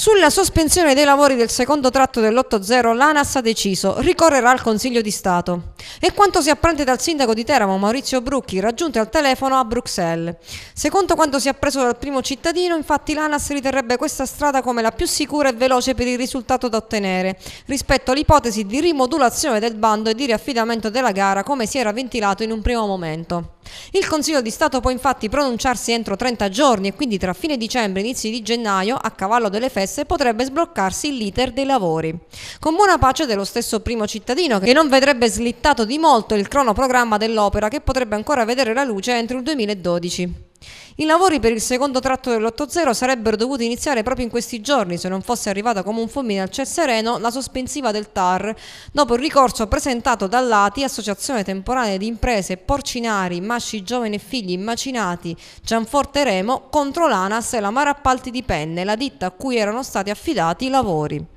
Sulla sospensione dei lavori del secondo tratto dell'8-0 l'ANAS ha deciso, ricorrerà al Consiglio di Stato. E quanto si apprende dal sindaco di Teramo Maurizio Brucchi, raggiunto al telefono a Bruxelles. Secondo quanto si è appreso dal primo cittadino, infatti l'ANAS riterrebbe questa strada come la più sicura e veloce per il risultato da ottenere, rispetto all'ipotesi di rimodulazione del bando e di riaffidamento della gara come si era ventilato in un primo momento. Il Consiglio di Stato può infatti pronunciarsi entro 30 giorni e quindi tra fine dicembre e inizi di gennaio, a cavallo delle feste, potrebbe sbloccarsi l'iter dei lavori. Con buona pace dello stesso primo cittadino che non vedrebbe slittato di molto il cronoprogramma dell'opera che potrebbe ancora vedere la luce entro il 2012. I lavori per il secondo tratto dell'8-0 sarebbero dovuti iniziare proprio in questi giorni se non fosse arrivata come un fulmine al ciel sereno la sospensiva del TAR dopo il ricorso presentato dall'ATI, Associazione Temporanea di Imprese Porcinari, Masci Giovani e Figli Immacinati, Gianforte Remo contro l'ANAS e la Marappalti di Penne, la ditta a cui erano stati affidati i lavori.